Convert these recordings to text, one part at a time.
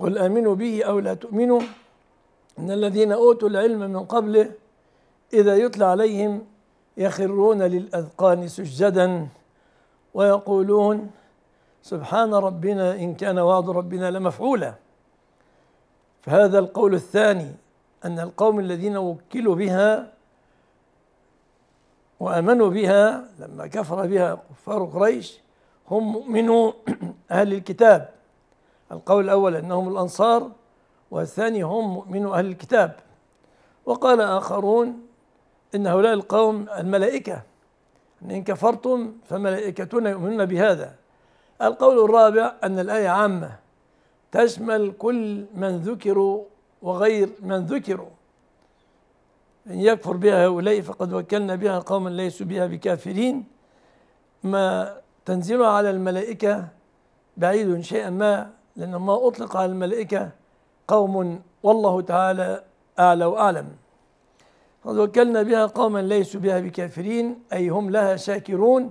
قل آمنوا به أو لا تؤمنوا إن الذين أوتوا العلم من قبله إذا يتلى عليهم يخرون للأذقان سجدا ويقولون سبحان ربنا إن كان وعد ربنا لمفعولا فهذا القول الثاني أن القوم الذين وكلوا بها وآمنوا بها لما كفر بها كفار قريش هم مؤمنوا أهل الكتاب القول الأول أنهم الأنصار والثاني هم مؤمن أهل الكتاب وقال آخرون إن هؤلاء القوم الملائكة إن كفرتم فملائكتنا يؤمنون بهذا القول الرابع أن الآية عامة تشمل كل من ذكروا وغير من ذكروا إن يكفر بها هؤلاء فقد وكلنا بها قوما ليسوا بها بكافرين ما تنزلها على الملائكة بعيد شيئا ما لأن ما أطلق على الملائكة قوم والله تعالى أعلى وأعلم قد وكلنا بها قوما ليسوا بها بكافرين أي هم لها شاكرون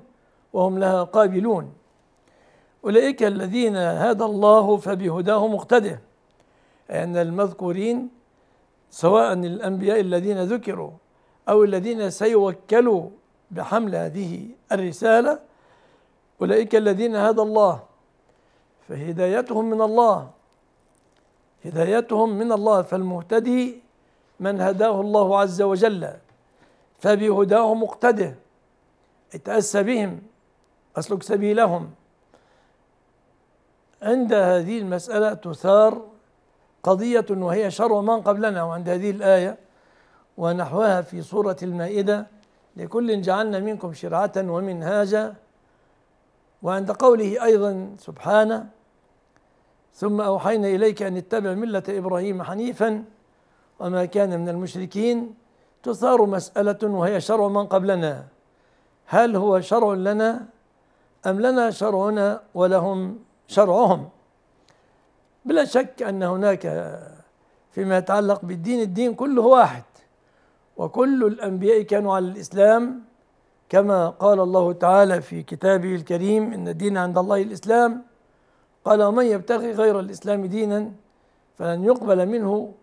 وهم لها قابلون أولئك الذين هدى الله فبهداه مقتده أي أن المذكورين سواء الأنبياء الذين ذكروا أو الذين سيوكلوا بحمل هذه الرسالة أولئك الذين هدى الله فهدايتهم من الله هدايتهم من الله فالمهتدي من هداه الله عز وجل فبهداه مقتده اتأسى بهم أسلك سبيلهم عند هذه المسألة تثار قضية وهي شر من قبلنا وعند هذه الآية ونحوها في سورة المائدة لكل جعلنا منكم شرعة ومنهاجا وعند قوله أيضا سبحانه ثم أوحينا إليك أن اتبع ملة إبراهيم حنيفا وما كان من المشركين تثار مسألة وهي شرع من قبلنا هل هو شرع لنا أم لنا شرعنا ولهم شرعهم بلا شك أن هناك فيما يتعلق بالدين الدين كله واحد وكل الأنبياء كانوا على الإسلام كما قال الله تعالى في كتابه الكريم إن الدين عند الله الإسلام قال ومن يبتغي غير الإسلام دينا فلن يقبل منه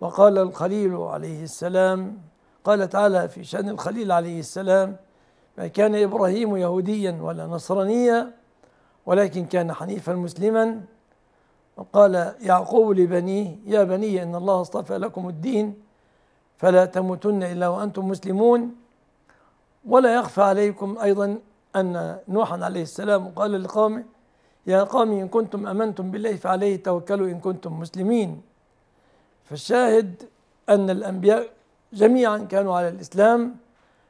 وقال الخليل عليه السلام قال تعالى في شأن الخليل عليه السلام ما كان إبراهيم يهوديا ولا نصرانيا ولكن كان حنيفا مسلما وقال يعقوب لبنيه يا بني إن الله اصطفى لكم الدين فلا تموتن إلا وأنتم مسلمون ولا يخفى عليكم أيضا أن نوحا عليه السلام قال لقومه يا قوم إن كنتم أمنتم بالله فعليه توكلوا إن كنتم مسلمين فالشاهد أن الأنبياء جميعا كانوا على الإسلام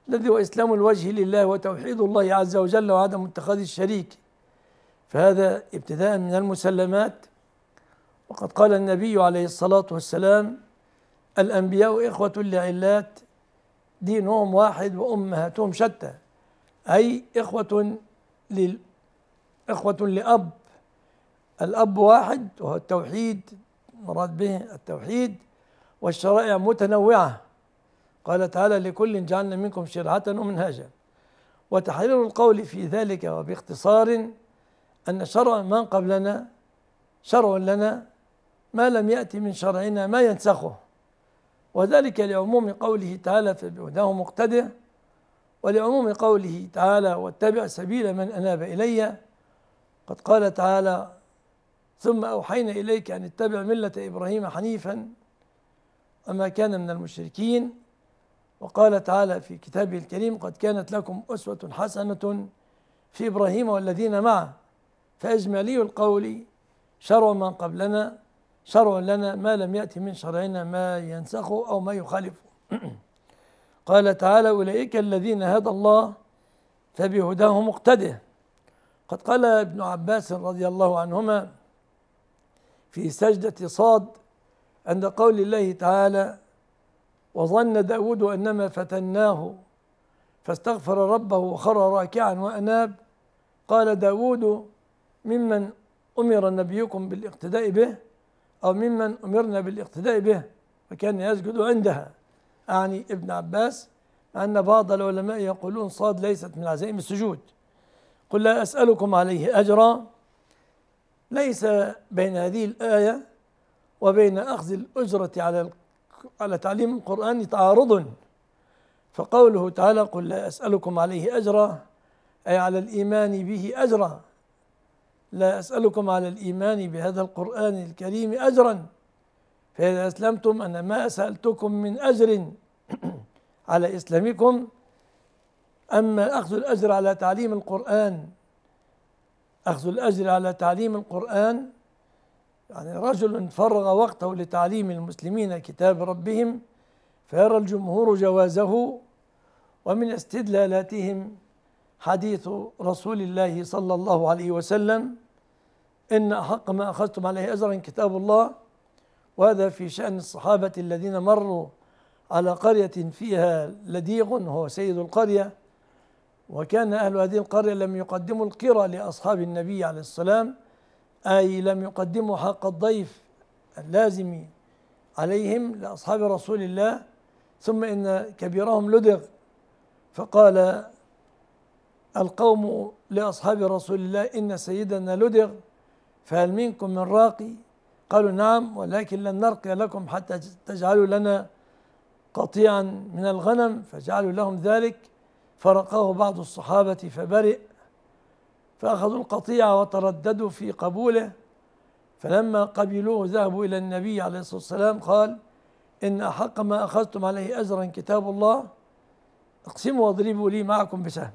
الذي هو إسلام الوجه لله وتوحيد الله عز وجل وعدم اتخاذ الشريك فهذا ابتداء من المسلمات وقد قال النبي عليه الصلاة والسلام الأنبياء إخوة لعلات دينهم واحد وأمهاتهم شتى أي إخوة لل إخوة لأب الأب واحد وهو التوحيد مراد به التوحيد والشرائع متنوعة قال تعالى لكل جعلنا منكم شرعة ومنهاجا وتحرير القول في ذلك وباختصار أن شرع من قبلنا شرع لنا ما لم يأتي من شرعنا ما ينسخه وذلك لعموم قوله تعالى فبهداه مقتدع ولعموم قوله تعالى واتبع سبيل من أناب إليّ قد قال تعالى ثم أوحينا إليك أن اتبع ملة إبراهيم حنيفا وما كان من المشركين وقال تعالى في كتابه الكريم قد كانت لكم أسوة حسنة في إبراهيم والذين معه فأجملي القول شرع من قبلنا شرع لنا ما لم يأتي من شرعنا ما ينسخه أو ما يخالفه قال تعالى أولئك الذين هدى الله فبهداهم اقتده قد قال ابن عباس رضي الله عنهما في سجدة صاد عند قول الله تعالى وظن داود أنما فتناه فاستغفر ربه وخر راكعا وأناب قال داود ممن أمر نبيكم بالاقتداء به أو ممن أمرنا بالاقتداء به وكان يسجد عندها أعني ابن عباس مع أن بعض العلماء يقولون صاد ليست من عزائم السجود قل لا أسألكم عليه أجرا ليس بين هذه الآية وبين أخذ الأجرة على على تعليم القرآن تعارض فقوله تعالى قل لا أسألكم عليه أجرا أي على الإيمان به أجرا لا أسألكم على الإيمان بهذا القرآن الكريم أجرا فإذا أسلمتم أنا ما سألتكم من أجر على إسلامكم أما أخذ الأجر على تعليم القرآن أخذ الأجر على تعليم القرآن يعني رجل فرغ وقته لتعليم المسلمين كتاب ربهم فيرى الجمهور جوازه ومن استدلالاتهم حديث رسول الله صلى الله عليه وسلم إن أحق ما أخذتم عليه أجرا كتاب الله وهذا في شأن الصحابة الذين مروا على قرية فيها لديغ هو سيد القرية وكان أهل هذه القرية لم يقدموا القرى لأصحاب النبي عليه السلام أي لم يقدموا حق الضيف اللازم عليهم لأصحاب رسول الله ثم إن كبيرهم لدغ فقال القوم لأصحاب رسول الله إن سيدنا لدغ فهل منكم من راقي قالوا نعم ولكن لن نرقي لكم حتى تجعلوا لنا قطيعا من الغنم فجعلوا لهم ذلك فرقه بعض الصحابة فبرئ فأخذوا القطيع وترددوا في قبوله فلما قبلوه ذهبوا إلى النبي عليه الصلاة والسلام قال إن أحق ما أخذتم عليه أجرا كتاب الله اقسموا واضربوا لي معكم بسهم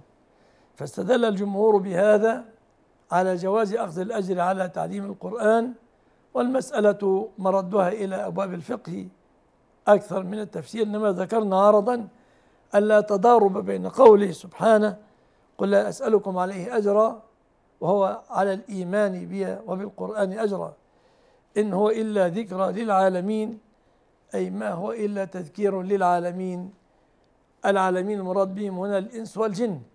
فاستدل الجمهور بهذا على جواز أخذ الأجر على تعليم القرآن والمسألة مردها إلى أبواب الفقه أكثر من التفسير إنما ذكرنا عرضا ألا تضارب بين قوله سبحانه قل لا أسألكم عليه أجرا وهو على الإيمان بي وبالقرآن أجرا إن هو إلا ذكرى للعالمين أي ما هو إلا تذكير للعالمين العالمين المراد بهم هنا الإنس والجن